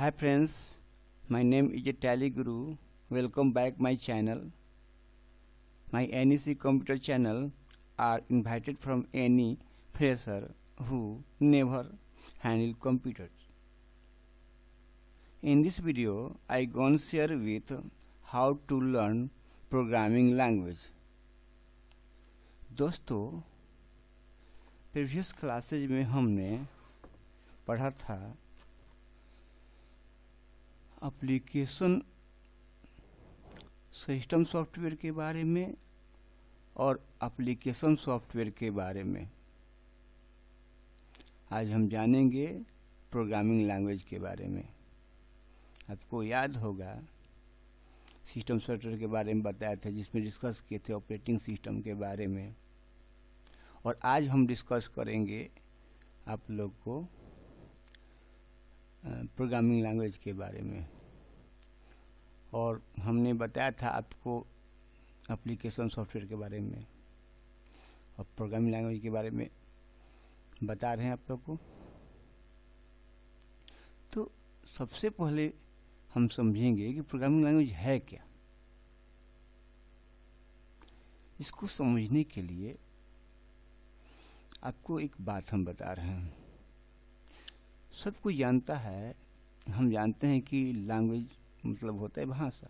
Hi friends my name is a Tally guru welcome back my channel my NEC computer channel are invited from any fresher who never handle computer in this video I gonna share with how to learn programming language दोस्तों previous classes में हमने पढ़ा था application system software के बारे में और application software के बारे में आज हम जानेंगे प्रोग्रामिंग लैंग्वेज के बारे में आपको याद होगा सिस्टम सॉफ्टवेयर के बारे में बताया था जिसमें डिस्कस किए थे ऑपरेटिंग सिस्टम के बारे में और आज हम डिस्कस करेंगे आप लोग को प्रोग्रामिंग लैंग्वेज के बारे में और हमने बताया था आपको एप्लीकेशन सॉफ्टवेयर के बारे में और प्रोग्रामिंग लैंग्वेज के बारे में बता रहे हैं आप लोग को तो सबसे पहले हम समझेंगे कि प्रोग्रामिंग लैंग्वेज है क्या इसको समझने के लिए आपको एक बात हम बता रहे हैं सब कोई जानता है हम जानते हैं कि लैंग्वेज मतलब होता है भाषा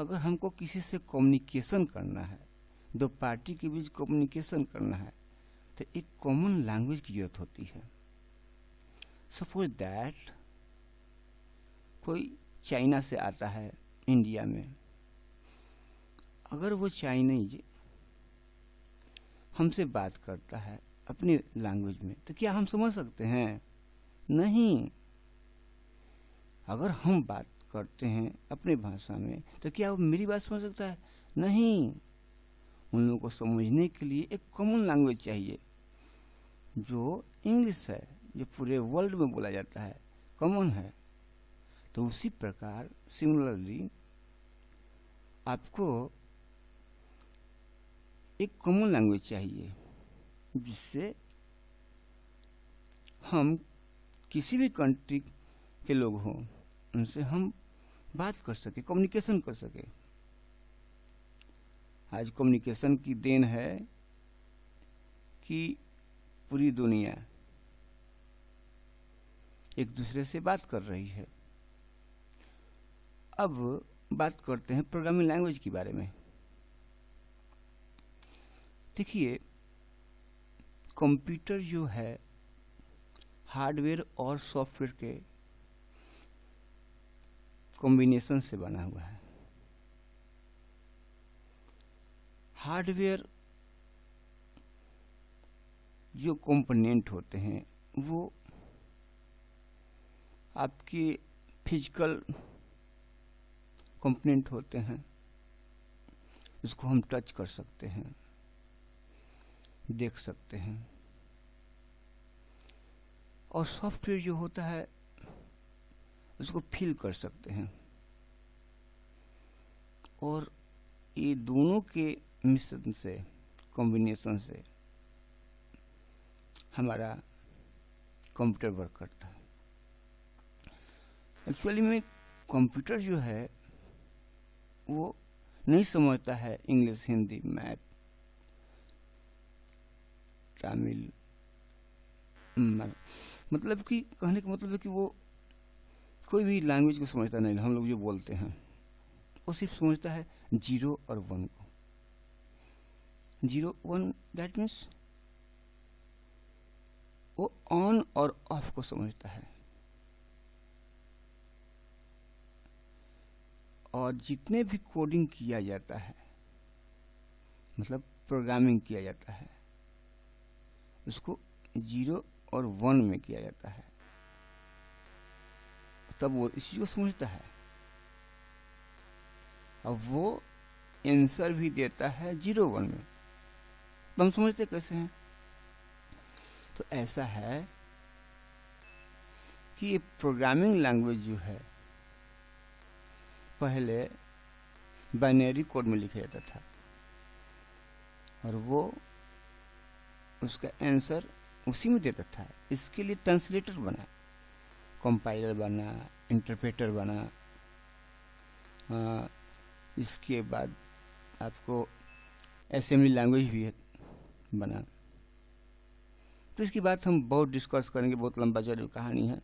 अगर हमको किसी से कम्युनिकेशन करना है दो पार्टी के बीच कम्युनिकेशन करना है तो एक कॉमन लैंग्वेज की जरूरत होती है सपोज दैट कोई चाइना से आता है इंडिया में अगर वो चाइनीज हमसे बात करता है अपनी लैंग्वेज में तो क्या हम समझ सकते हैं नहीं अगर हम बात करते हैं अपनी भाषा में तो क्या वो मेरी बात समझ सकता है नहीं उन लोगों को समझने के लिए एक कॉमन लैंग्वेज चाहिए जो इंग्लिश है जो पूरे वर्ल्ड में बोला जाता है कॉमन है तो उसी प्रकार सिमिलरली आपको एक कॉमन लैंग्वेज चाहिए जिससे हम किसी भी कंट्री के लोग हों उनसे हम बात कर सके कम्युनिकेशन कर सके आज कम्युनिकेशन की देन है कि पूरी दुनिया एक दूसरे से बात कर रही है अब बात करते हैं प्रोग्रामिंग लैंग्वेज के बारे में देखिए कंप्यूटर जो है हार्डवेयर और सॉफ्टवेयर के कॉम्बिनेशन से बना हुआ है हार्डवेयर जो कंपोनेंट होते हैं वो आपके फिजिकल कंपोनेंट होते हैं उसको हम टच कर सकते हैं देख सकते हैं और सॉफ्टवेयर जो होता है उसको फील कर सकते हैं और ये दोनों के मिश्रण से कॉम्बिनेशन से हमारा कंप्यूटर वर्क करता है एक्चुअली में कंप्यूटर जो है वो नहीं समझता है English Hindi math Tamil hmm. मतलब कि कहने का मतलब है कि वो कोई भी लैंग्वेज को समझता नहीं हम लोग जो बोलते हैं वो सिर्फ समझता है जीरो और वन को जीरो वन दैट मीन्स वो ऑन और ऑफ को समझता है और जितने भी कोडिंग किया जाता है मतलब प्रोग्रामिंग किया जाता है उसको जीरो और वन में किया जाता है तब वो इस चीज़ को समझता है अब वो आंसर भी देता है जीरो वन में तो हम समझते कैसे हैं तो ऐसा है कि ये प्रोग्रामिंग लैंग्वेज जो है पहले बाइनरी कोड में लिखा जाता था और वो उसका आंसर उसी में देता था इसके लिए ट्रांसलेटर बना कंपाइलर बना इंटरप्रेटर बना आ, इसके बाद आपको असेंबली लैंग्वेज भी बना तो इसकी बात हम बहुत डिस्कस करेंगे बहुत लंबा चौड़ी कहानी है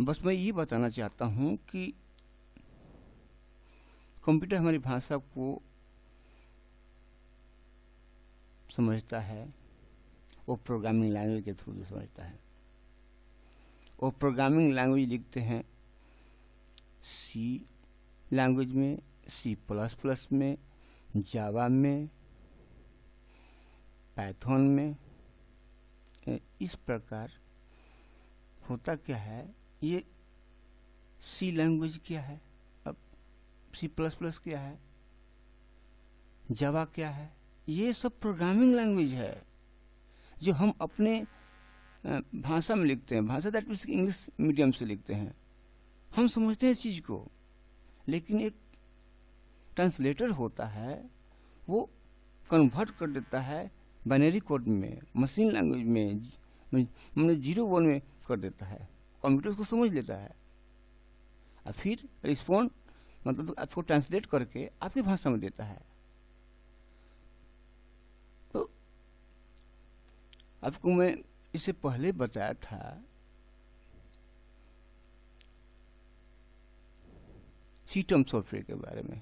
बस मैं ये बताना चाहता हूँ कि कंप्यूटर हमारी भाषा को समझता है वो प्रोग्रामिंग लैंग्वेज के थ्रू समझता है वो प्रोग्रामिंग लैंग्वेज लिखते हैं सी लैंग्वेज में सी प्लस प्लस में जावा में पैथन में इस प्रकार होता क्या है ये सी लैंग्वेज क्या है अब सी प्लस प्लस क्या है जावा क्या है ये सब प्रोग्रामिंग लैंग्वेज है जो हम अपने भाषा में लिखते हैं भाषा दैट मीन्स इंग्लिश मीडियम से लिखते हैं हम समझते हैं इस चीज़ को लेकिन एक ट्रांसलेटर होता है वो कन्वर्ट कर देता है बाइनरी कोड में मशीन लैंग्वेज में मतलब जीरो वन में कर देता है कंप्यूटर उसको समझ लेता है और फिर रिस्पॉन्ड मतलब आपको ट्रांसलेट करके आपकी भाषा में देता है आपको मैं इसे पहले बताया था सिस्टम सॉफ्टवेयर के बारे में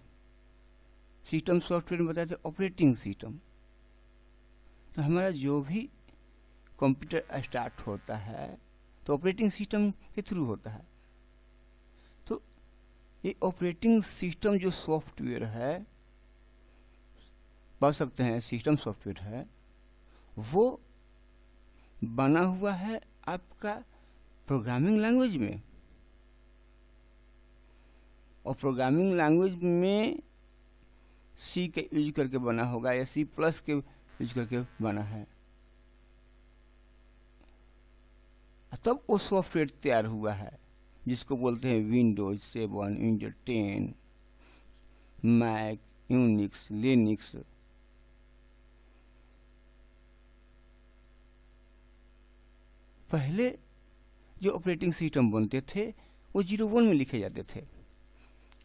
सिस्टम सॉफ्टवेयर में बताया था ऑपरेटिंग सिस्टम तो हमारा जो भी कंप्यूटर स्टार्ट होता है तो ऑपरेटिंग सिस्टम के थ्रू होता है तो ये ऑपरेटिंग सिस्टम जो सॉफ्टवेयर है बता सकते हैं सिस्टम सॉफ्टवेयर है वो बना हुआ है आपका प्रोग्रामिंग लैंग्वेज में और प्रोग्रामिंग लैंग्वेज में सी के यूज करके बना होगा या सी प्लस के यूज करके बना है तब वो सॉफ्टवेयर तैयार हुआ है जिसको बोलते हैं Windows seven Windows ten Mac Unix Linux पहले जो ऑपरेटिंग सिस्टम बनते थे वो जीरो वन में लिखे जाते थे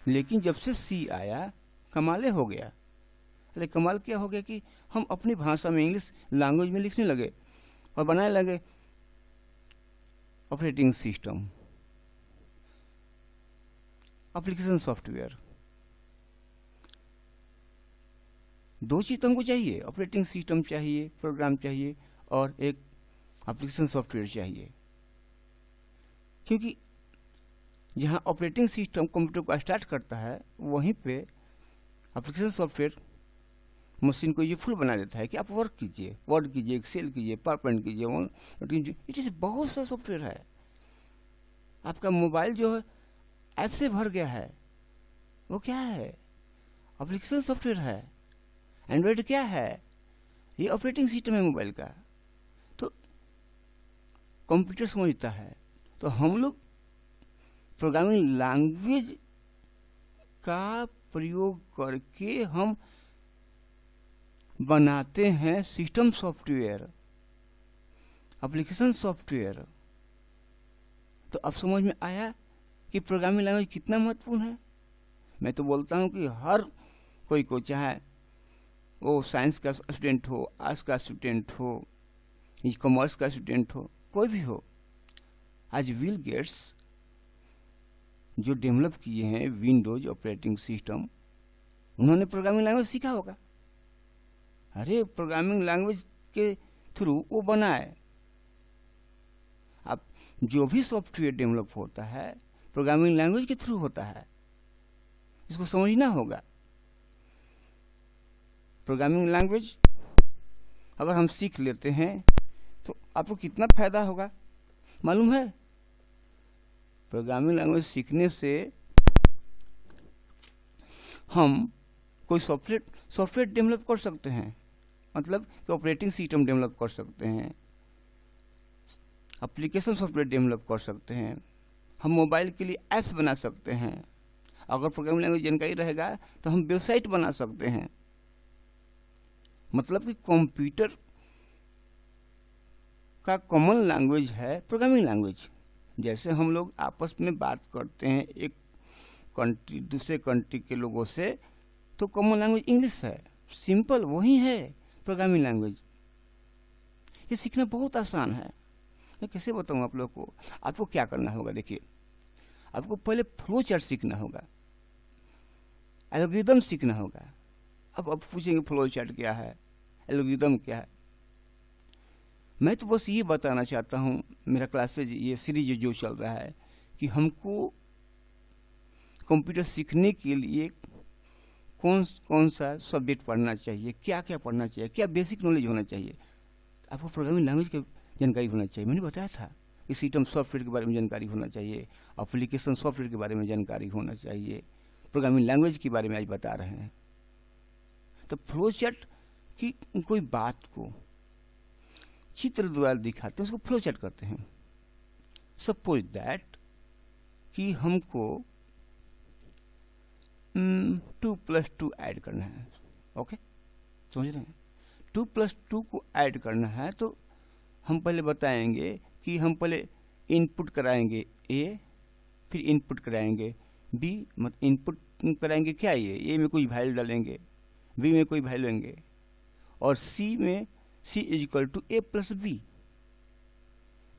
लेकिन जब से सी आया कमाले हो गया अरे कमाल क्या हो गया कि हम अपनी भाषा में इंग्लिश लैंग्वेज में लिखने लगे और बनाने लगे ऑपरेटिंग सिस्टम एप्लीकेशन सॉफ्टवेयर दो चीज़ तो हमको चाहिए ऑपरेटिंग सिस्टम चाहिए प्रोग्राम चाहिए और एक एप्लीकेशन सॉफ्टवेयर चाहिए क्योंकि जहाँ ऑपरेटिंग सिस्टम कंप्यूटर को स्टार्ट करता है वहीं पे एप्लीकेशन सॉफ्टवेयर मशीन को ये फुल बना देता है कि आप वर्क कीजिए वर्ड कीजिए एक्सेल कीजिए पावर पॉइंट कीजिए वन इट इज बहुत सा सॉफ्टवेयर है आपका मोबाइल जो है ऐप से भर गया है वो क्या है एप्लीकेशन सॉफ्टवेयर है एंड्रॉयड क्या है ये ऑपरेटिंग सिस्टम है मोबाइल का कंप्यूटर समझता है तो हम लोग प्रोग्रामिंग लैंग्वेज का प्रयोग करके हम बनाते हैं सिस्टम सॉफ्टवेयर एप्लीकेशन सॉफ्टवेयर तो अब समझ में आया कि प्रोग्रामिंग लैंग्वेज कितना महत्वपूर्ण है मैं तो बोलता हूँ कि हर कोई को चाहे वो साइंस का स्टूडेंट हो आर्ट्स का स्टूडेंट हो कॉमर्स का स्टूडेंट हो कोई भी हो आज विल गेट्स जो डेवलप किए हैं विंडोज ऑपरेटिंग सिस्टम उन्होंने प्रोग्रामिंग लैंग्वेज सीखा होगा अरे प्रोग्रामिंग लैंग्वेज के थ्रू वो बनाए अब जो भी सॉफ्टवेयर डेवलप होता है प्रोग्रामिंग लैंग्वेज के थ्रू होता है इसको समझना होगा प्रोग्रामिंग लैंग्वेज अगर हम सीख लेते हैं तो आपको कितना फायदा होगा मालूम है प्रोग्रामिंग लैंग्वेज सीखने से हम कोई सॉफ्टवेयर सॉफ्टवेयर डेवलप कर सकते हैं मतलब कि ऑपरेटिंग सिस्टम डेवलप कर सकते हैं एप्लीकेशन सॉफ्टवेयर डेवलप कर सकते हैं हम मोबाइल के लिए ऐप्स बना सकते हैं अगर प्रोग्रामिंग लैंग्वेज जानकारी रहेगा तो हम वेबसाइट बना सकते हैं मतलब कि कंप्यूटर का कॉमन लैंग्वेज है प्रोग्रामिंग लैंग्वेज जैसे हम लोग आपस में बात करते हैं एक कंट्री दूसरे कंट्री के लोगों से तो कॉमन लैंग्वेज इंग्लिश है सिंपल वही है प्रोग्रामिंग लैंग्वेज ये सीखना बहुत आसान है मैं कैसे बताऊँ आप लोग को आपको क्या करना होगा देखिए आपको पहले फ्लो चार्ट सीखना होगा एलोग्रिदम सीखना होगा अब आप पूछेंगे फ्लो चार्ट क्या है एलोग्रिदम क्या है मैं तो बस ये बताना चाहता हूँ मेरा क्लासेज ये सीरीज जो चल रहा है कि हमको कंप्यूटर सीखने के लिए कौन कौन सा सब्जेक्ट पढ़ना चाहिए क्या क्या पढ़ना चाहिए क्या बेसिक नॉलेज होना चाहिए आपको प्रोग्रामिंग लैंग्वेज की जानकारी होना चाहिए मैंने बताया था कि सिस्टम सॉफ्टवेयर के बारे में जानकारी होना चाहिए अप्लीकेशन सॉफ्टवेयर के बारे में जानकारी होना चाहिए प्रोग्रामिंग लैंग्वेज के बारे में आज बता रहे हैं तो फ्लो की कोई बात को चित्र द्वारा दिखाते हैं उसको फ्लो चार्ट करते हैं सपोज दैट कि हमको hmm, two plus two add करना है ओके समझ रहे हैं टू प्लस टू को ऐड करना है तो हम पहले बताएंगे कि हम पहले इनपुट कराएंगे ए फिर इनपुट कराएंगे बी मत इनपुट कराएंगे क्या ये ए में कोई वैल्यू डालेंगे बी में कोई वैल्यू लेंगे और सी में C is equal to A plus B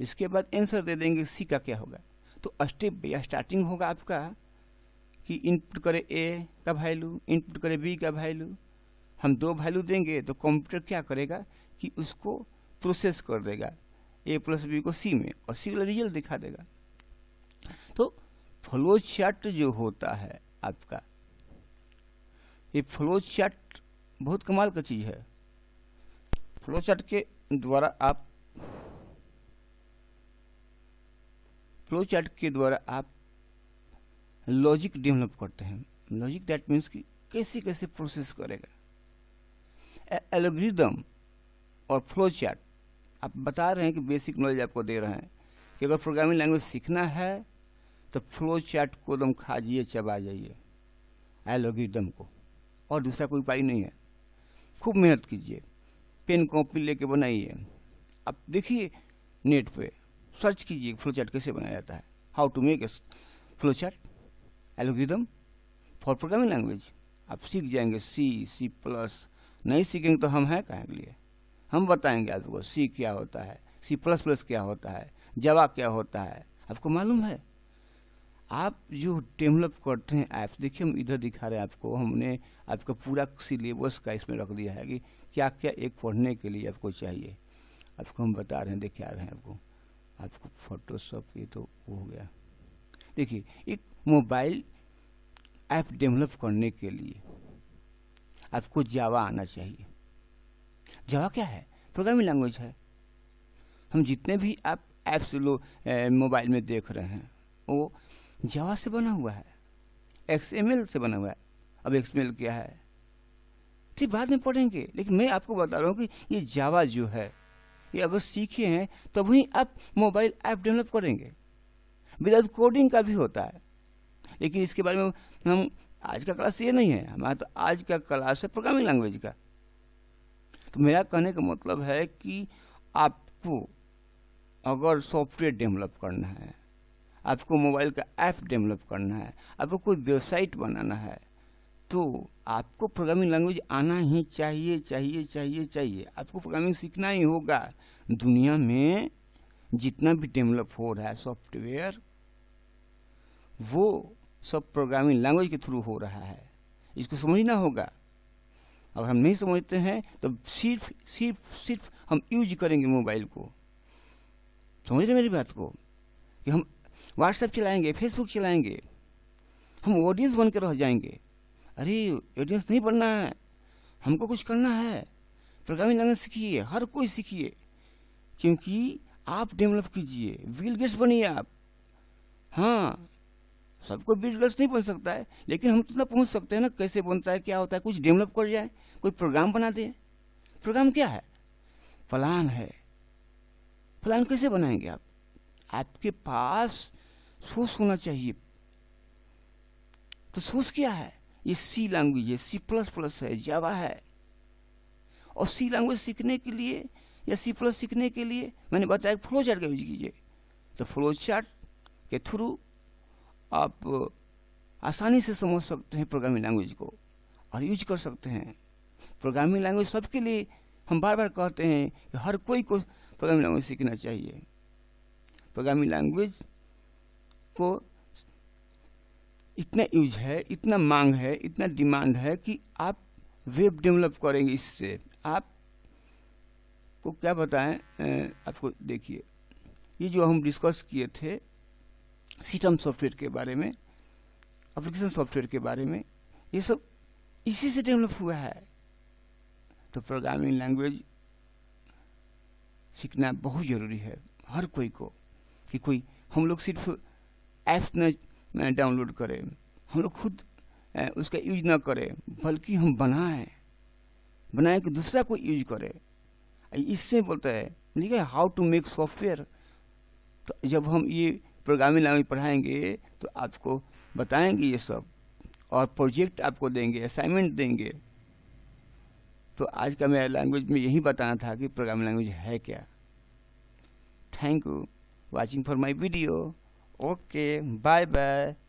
इसके बाद आंसर दे देंगे सी का क्या होगा तो स्टेप या स्टार्टिंग होगा आपका कि इनपुट करें ए का वैल्यू इनपुट करें बी का वैल्यू हम दो वैल्यू देंगे तो कंप्यूटर क्या करेगा कि उसको प्रोसेस कर देगा ए प्लस बी को सी में और सी वाला रिजल्ट दिखा देगा तो फ्लो चार्ट जो होता है आपका ये फ्लो चार्ट बहुत कमाल का चीज़ है फ्लो चार्ट के द्वारा आप फ्लो चार्ट के द्वारा आप लॉजिक डेवलप करते हैं लॉजिक दैट मीन्स कि कैसे कैसे प्रोसेस करेगा एलोग्रिदम और फ्लो चार्ट आप बता रहे हैं कि बेसिक नॉलेज आपको दे रहे हैं कि अगर प्रोग्रामिंग लैंग्वेज सीखना है तो फ्लो चार्ट को एकदम खा जाइए चबा जाइए एलोग्रिदम को और दूसरा कोई उपाय नहीं है खूब मेहनत कीजिए पेन कॉपी लेके बनाइए आप देखिए नेट पे सर्च कीजिए फ्लो चार्ट कैसे बनाया जाता है how to make a flow chart algorithm for programming language आप सीख जाएंगे सी सी प्लस नहीं सीखेंगे तो हम हैं कहें के लिए हम बताएंगे आपको सी क्या होता है सी प्लस प्लस क्या होता है जवा क्या होता है आपको मालूम है आप जो डेवलप करते हैं ऐप्स देखिए हम इधर दिखा रहे हैं आपको हमने आपका पूरा सिलेबस का इसमें रख दिया है कि क्या क्या एक पढ़ने के लिए आपको चाहिए आपको हम बता रहे हैं दिखा रहे हैं आपको आपको फोटोशॉप ये तो वो हो गया देखिए एक मोबाइल ऐप डेवलप करने के लिए आपको जावा आना चाहिए जावा क्या है प्रोग्रामिंग लैंग्वेज है हम जितने भी आप ऐप्स लो मोबाइल में देख रहे हैं वो जावा से बना हुआ है एक्स से बना हुआ है अब एक्स क्या है ठीक बाद में पढ़ेंगे लेकिन मैं आपको बता रहा हूँ कि ये जावा जो है ये अगर सीखे हैं तो वहीं आप मोबाइल ऐप डेवलप करेंगे विदाउट कोडिंग का भी होता है लेकिन इसके बारे में हम आज का क्लास ये नहीं है हमारा तो आज का क्लास है प्रोग्रामिंग लैंग्वेज का तो मेरा कहने का मतलब है कि आपको अगर सॉफ्टवेयर डेवलप करना है आपको मोबाइल का ऐप डेवलप करना है आपको कोई वेबसाइट बनाना है तो आपको प्रोग्रामिंग लैंग्वेज आना ही चाहिए चाहिए चाहिए चाहिए आपको प्रोग्रामिंग सीखना ही होगा दुनिया में जितना भी डेवलप हो रहा है सॉफ्टवेयर वो सब प्रोग्रामिंग लैंग्वेज के थ्रू हो रहा है इसको समझना होगा अगर हम नहीं समझते हैं तो सिर्फ सिर्फ सिर्फ हम यूज करेंगे मोबाइल को समझ रहे मेरी बात को कि हम व्हाट्सएप चलाएंगे फेसबुक चलाएंगे हम ऑडियंस बन के रह जाएंगे अरे ऑडियंस नहीं बनना है हमको कुछ करना है प्रोग्रामिंग लैंग्वेज सीखिए हर कोई सीखिए क्योंकि आप डेवलप कीजिए बिल गेट्स बनिए आप हाँ सबको बिल गेट्स नहीं बन सकता है लेकिन हम तो ना पहुँच सकते हैं ना कैसे बनता है क्या होता है कुछ डेवलप कर जाए कोई प्रोग्राम बना दे प्रोग्राम क्या है प्लान है प्लान कैसे बनाएंगे आप आपके पास सोच होना चाहिए तो सोच क्या है ये सी लैंग्वेज है सी प्लस प्लस है जावा है और सी लैंग्वेज सीखने के लिए या सी प्लस सीखने के लिए मैंने बताया फ्लो चार्ट का यूज कीजिए तो फ्लो चार्ट के थ्रू आप आसानी से समझ सकते हैं प्रोग्रामिंग लैंग्वेज को और यूज कर सकते हैं प्रोग्रामिंग लैंग्वेज सबके लिए हम बार बार कहते हैं कि हर कोई को प्रोग्रामिंग लैंग्वेज सीखना चाहिए प्रोग्रामिंग लैंग्वेज को इतना यूज है इतना मांग है इतना डिमांड है कि आप वेब डेवलप करेंगे इससे आप को क्या बताएं आपको देखिए ये जो हम डिस्कस किए थे सिस्टम सॉफ्टवेयर के बारे में एप्लीकेशन सॉफ्टवेयर के बारे में ये सब इसी से डेवलप हुआ है तो प्रोग्रामिंग लैंग्वेज सीखना बहुत ज़रूरी है हर कोई को कि कोई हम लोग सिर्फ ऐप्स न डाउनलोड करें हम लोग खुद उसका यूज ना करें बल्कि हम बनाएं बनाएं कि दूसरा कोई यूज करे इससे बोलता है ठीक है हाउ टू मेक सॉफ्टवेयर तो जब हम ये प्रोग्रामिंग लैंग्वेज पढ़ाएंगे तो आपको बताएंगे ये सब और प्रोजेक्ट आपको देंगे असाइनमेंट देंगे तो आज का मेरा लैंग्वेज में यही बताना था कि प्रोग्रामिंग लैंग्वेज है क्या thank you watching for my video okay bye bye